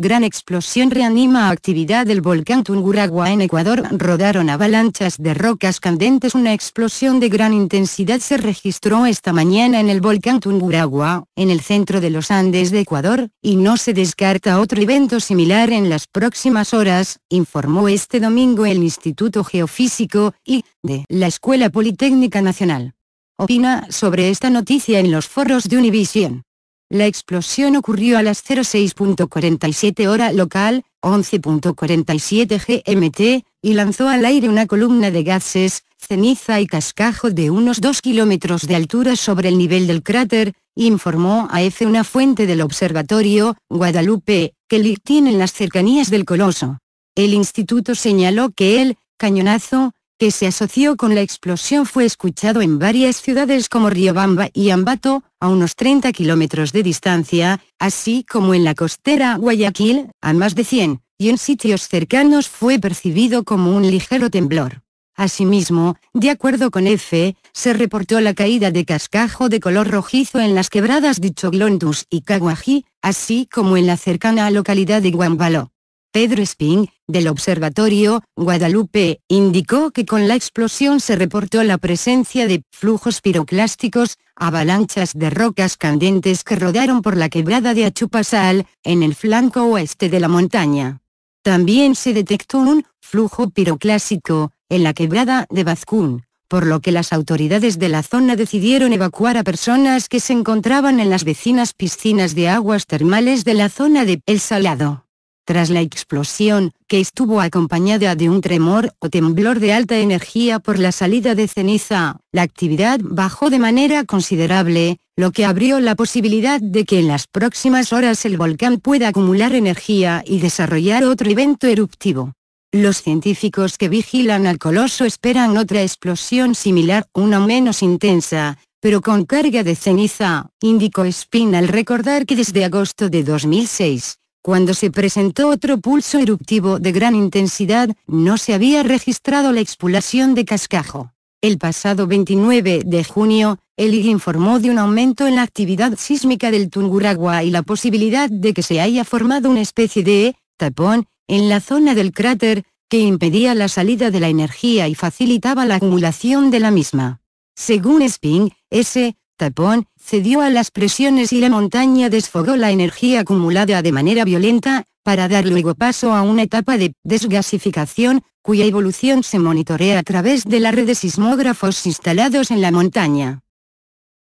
Gran explosión reanima actividad del volcán Tunguragua en Ecuador. Rodaron avalanchas de rocas candentes. Una explosión de gran intensidad se registró esta mañana en el volcán Tunguragua, en el centro de los Andes de Ecuador, y no se descarta otro evento similar en las próximas horas, informó este domingo el Instituto Geofísico y de la Escuela Politécnica Nacional. Opina sobre esta noticia en los foros de Univision. La explosión ocurrió a las 06.47 hora local, 11.47 GMT, y lanzó al aire una columna de gases, ceniza y cascajo de unos 2 kilómetros de altura sobre el nivel del cráter, informó a EFE una fuente del observatorio, Guadalupe, que tiene en las cercanías del coloso. El instituto señaló que el, cañonazo, que se asoció con la explosión fue escuchado en varias ciudades como Riobamba y Ambato, a unos 30 kilómetros de distancia, así como en la costera Guayaquil, a más de 100, y en sitios cercanos fue percibido como un ligero temblor. Asimismo, de acuerdo con EFE, se reportó la caída de cascajo de color rojizo en las quebradas de Choglontus y Caguají, así como en la cercana localidad de Guambalo. Pedro Sping, del Observatorio Guadalupe, indicó que con la explosión se reportó la presencia de flujos piroclásticos, avalanchas de rocas candentes que rodaron por la quebrada de Achupasal, en el flanco oeste de la montaña. También se detectó un flujo piroclásico en la quebrada de Bazcún, por lo que las autoridades de la zona decidieron evacuar a personas que se encontraban en las vecinas piscinas de aguas termales de la zona de El Salado tras la explosión, que estuvo acompañada de un tremor o temblor de alta energía por la salida de ceniza, la actividad bajó de manera considerable, lo que abrió la posibilidad de que en las próximas horas el volcán pueda acumular energía y desarrollar otro evento eruptivo. Los científicos que vigilan al coloso esperan otra explosión similar, una menos intensa, pero con carga de ceniza, indicó Spin al recordar que desde agosto de 2006, cuando se presentó otro pulso eruptivo de gran intensidad, no se había registrado la expulsión de cascajo. El pasado 29 de junio, el IG informó de un aumento en la actividad sísmica del Tunguragua y la posibilidad de que se haya formado una especie de tapón en la zona del cráter, que impedía la salida de la energía y facilitaba la acumulación de la misma. Según Sping, S, Tapón, cedió a las presiones y la montaña desfogó la energía acumulada de manera violenta, para dar luego paso a una etapa de desgasificación, cuya evolución se monitorea a través de la red de sismógrafos instalados en la montaña.